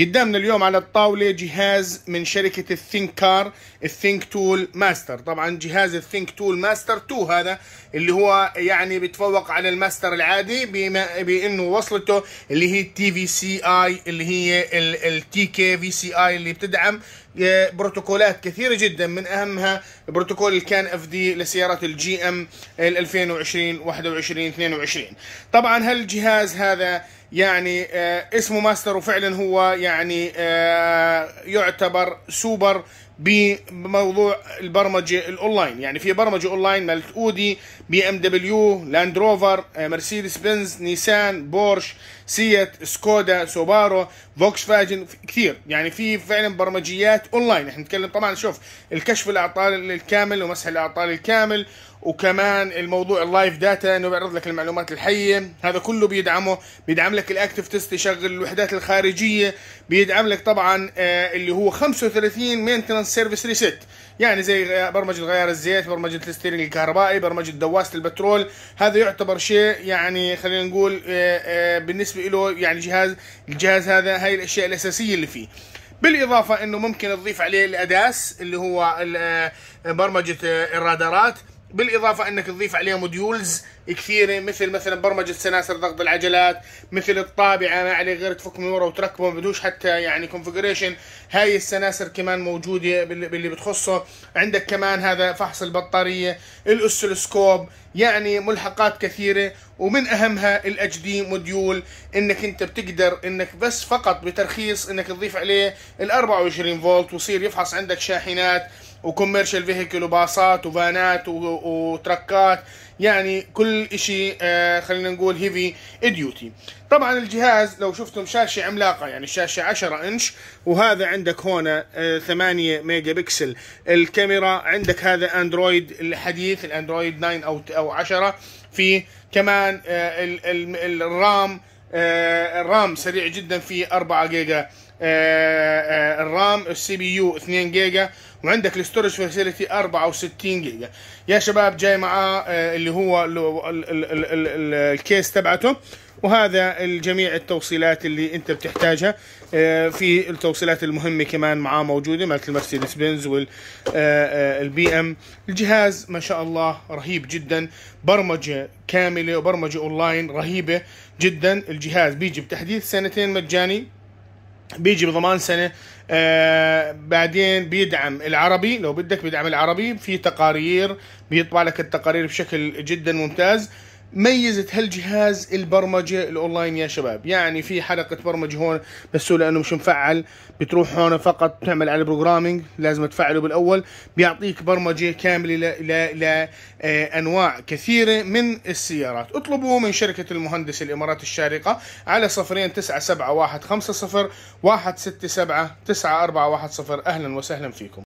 قدامنا اليوم على الطاولة جهاز من شركة الثينك كار الثينك تول ماستر طبعا جهاز الثينك تول ماستر 2 هذا اللي هو يعني بتفوق على الماستر العادي بما بانه وصلته اللي هي تي في سي اي اللي هي التي كي في سي اي اللي بتدعم بروتوكولات كثيرة جدا من أهمها بروتوكول الكان اف دي لسيارات الجي ام 2020 21 22 طبعا هالجهاز هذا يعني آه، اسمه ماستر وفعلا هو يعني آه، يعتبر سوبر بموضوع البرمجه الاونلاين يعني في برمجه اونلاين مالت اودي بي ام دبليو لاند روفر مرسيدس بنز نيسان بورش سيات سكودا سوبارو فوكس فاجن كثير يعني في فعلا برمجيات اونلاين احنا نتكلم طبعا شوف الكشف الاعطال الكامل ومسح الاعطال الكامل وكمان الموضوع اللايف داتا انه بيعرض لك المعلومات الحيه هذا كله بيدعمه بيدعم لك الاكتف تيست يشغل الوحدات الخارجيه بيدعم لك طبعا آه، اللي هو 35 مينتنس سيرفيس ريست يعني زي برمجه غيار الزيت برمجه الستيرنج الكهربائي برمجه دواسه البترول هذا يعتبر شيء يعني خلينا نقول آه، آه، بالنسبه له يعني جهاز الجهاز هذا هاي الاشياء الاساسيه اللي فيه بالاضافه انه ممكن تضيف عليه الاداس اللي هو برمجه الرادارات بالاضافه انك تضيف عليه موديولز كثيره مثل مثلا برمجه سناسر ضغط العجلات مثل الطابعه ما عليه غير تفك من ورا وتركبه ما بدوش حتى يعني كونفجريشن هاي السناسر كمان موجوده باللي بتخصه عندك كمان هذا فحص البطاريه الاوسلسكوب يعني ملحقات كثيره ومن اهمها الاتش دي موديول انك انت بتقدر انك بس فقط بترخيص انك تضيف عليه ال 24 فولت ويصير يفحص عندك شاحنات وكوميرشال فيهيكل وباصات وفانات وتركات يعني كل شيء آه، خلينا نقول هيفي ديوتي طبعا الجهاز لو شفتم شاشه عملاقه يعني الشاشه 10 انش وهذا عندك هنا 8 آه، ميجا بكسل الكاميرا عندك هذا اندرويد الحديث الاندرويد 9 او او 10 في كمان آه، الرام الرام سريع جدا في 4 جيجا آه، آه، الرام السي بي يو 2 جيجا وعندك الاستورج فاسيلتي 64 جيجا يا شباب جاي معاه آه، اللي هو الكيس تبعته وهذا الجميع التوصيلات اللي انت بتحتاجها في التوصيلات المهمة كمان معاه موجودة مثل المرسيدس بنز والبي ام الجهاز ما شاء الله رهيب جدا برمجة كاملة وبرمجة اونلاين رهيبة جدا الجهاز بيجي بتحديث سنتين مجاني بيجي بضمان سنه آه بعدين بيدعم العربي لو بدك بيدعم العربي في تقارير بيطبع لك التقارير بشكل جدا ممتاز ميزة هالجهاز البرمجه الاونلاين يا شباب يعني في حلقه برمجه هون بس هو لانه مش مفعل بتروح هون فقط بتعمل على البروجرامينج لازم تفعله بالاول بيعطيك برمجه كامله ل... ل... ل... آه، انواع كثيره من السيارات اطلبوه من شركه المهندس الامارات الشارقه على صفرين تسعة سبعة واحد خمسة صفر واحد ستة سبعة تسعة أربعة واحد صفر أهلا وسهلا فيكم